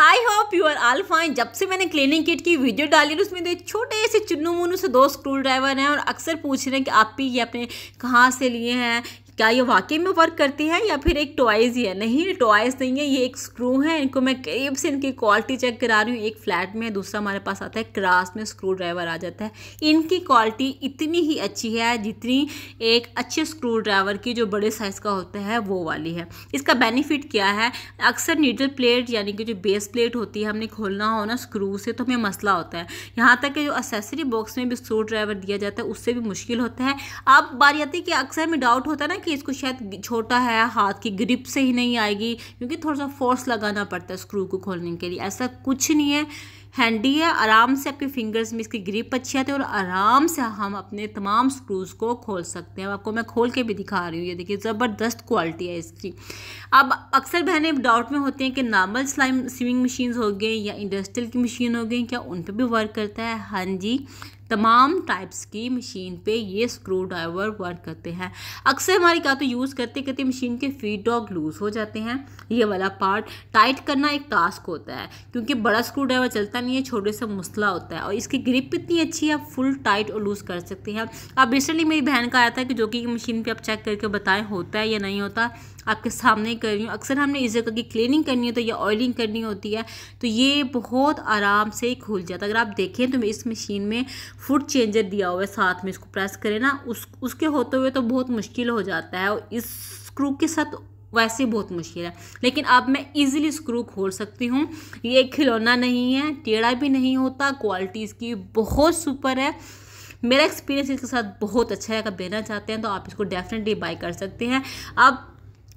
I hope you are all fine जब से मैंने क्लीनिंग किट की वीडियो डाली है उसमें तो एक छोटे से चुन्नू मुन्नू से दो स्क्रू ड्राइवर हैं और अक्सर पूछ रहे हैं कि आप भी ये अपने कहाँ से लिए हैं क्या ये वाकई में वर्क करती है या फिर एक टॉयज़ ही है नहीं टॉयज़ नहीं है ये एक स्क्रू है इनको मैं करीब से इनकी क्वालिटी चेक करा रही हूँ एक फ्लैट में दूसरा हमारे पास आता है क्रास में स्क्रू ड्राइवर आ जाता है इनकी क्वालिटी इतनी ही अच्छी है जितनी एक अच्छे स्क्रू ड्राइवर की जो बड़े साइज़ का होता है वो वाली है इसका बेनिफिट क्या है अक्सर नीडल प्लेट यानी कि जो बेस प्लेट होती है हमने खोलना हो ना स्क्रू से तो हमें मसला होता है यहाँ तक कि जो असेसरी बॉक्स में भी स्क्रू ड्राइवर दिया जाता है उससे भी मुश्किल होता है अब बार आती है कि अक्सर में डाउट होता है ना कि कि इसको शायद छोटा है हाथ की ग्रिप से ही नहीं आएगी क्योंकि थोड़ा सा फोर्स लगाना पड़ता है स्क्रू को खोलने के लिए ऐसा कुछ नहीं है हैंडी है आराम से आपके फिंगर्स में इसकी ग्रिप अच्छी आती है और आराम से हम अपने तमाम स्क्रूज़ को खोल सकते हैं आपको मैं खोल के भी दिखा रही हूँ ये देखिए ज़बरदस्त क्वालिटी है इसकी अब अक्सर बहनें डाउट में होती हैं कि नॉर्मल स्लाइम स्विमिंग मशीन हो गई या इंडस्ट्रियल की मशीन हो गई क्या उन पर भी वर्क करता है हाँ जी तमाम टाइप्स की मशीन पे ये स्क्रू ड्राइवर वर्क करते हैं अक्सर हमारे क्या तो यूज़ करते करते मशीन के फीड डॉग लूज़ हो जाते हैं ये वाला पार्ट टाइट करना एक टास्क होता है क्योंकि बड़ा स्क्रू ड्राइवर चलता नहीं है छोटे सा मुसला होता है और इसकी ग्रिप इतनी अच्छी है आप फुल टाइट और लूज़ कर सकते हैं अब रिसेंटली मेरी बहन का आया था कि जो कि मशीन पे आप चेक करके बताएं होता है या नहीं होता आपके सामने कर रही हूँ अक्सर हमने इस जगह की क्लीनिंग करनी होती तो है या ऑयलिंग करनी होती है तो ये बहुत आराम से खुल जाता है अगर आप देखें तो इस मशीन में फुट चेंजर दिया हुआ है साथ में इसको प्रेस करें ना उस उसके होते हुए तो बहुत मुश्किल हो जाता है और इस स्क्रू के साथ वैसे बहुत मुश्किल है लेकिन अब मैं इजीली स्क्रू खोल सकती हूँ ये खिलौना नहीं है टेढ़ा भी नहीं होता क्वालिटी इसकी बहुत सुपर है मेरा एक्सपीरियंस इसके साथ बहुत अच्छा है अगर देना चाहते हैं तो आप इसको डेफिनेटली बाई कर सकते हैं अब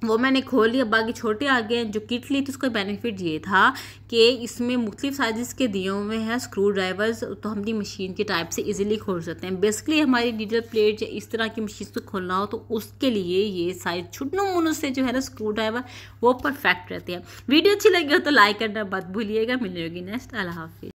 वो मैंने खोल लिया बाकी छोटे आ गए जो किट ली थी उसका बेनिफिट ये था कि इसमें मुख्तलिफ साइज़ के दिए हुए हैं स्क्रू ड्राइवर्स तो हम अपनी मशीन के टाइप से इजीली खोल सकते हैं बेसिकली हमारी डीजल प्लेट या इस तरह की मशीन को खोलना हो तो उसके लिए ये साइज छुटनू मुनु से जो है ना स्क्रू ड्राइवर वो परफेक्ट रहते हैं वीडियो अच्छी लगी हो तो लाइक करना मत भूलिएगा मिलेगी नेक्स्ट अल्लाह हाफिज़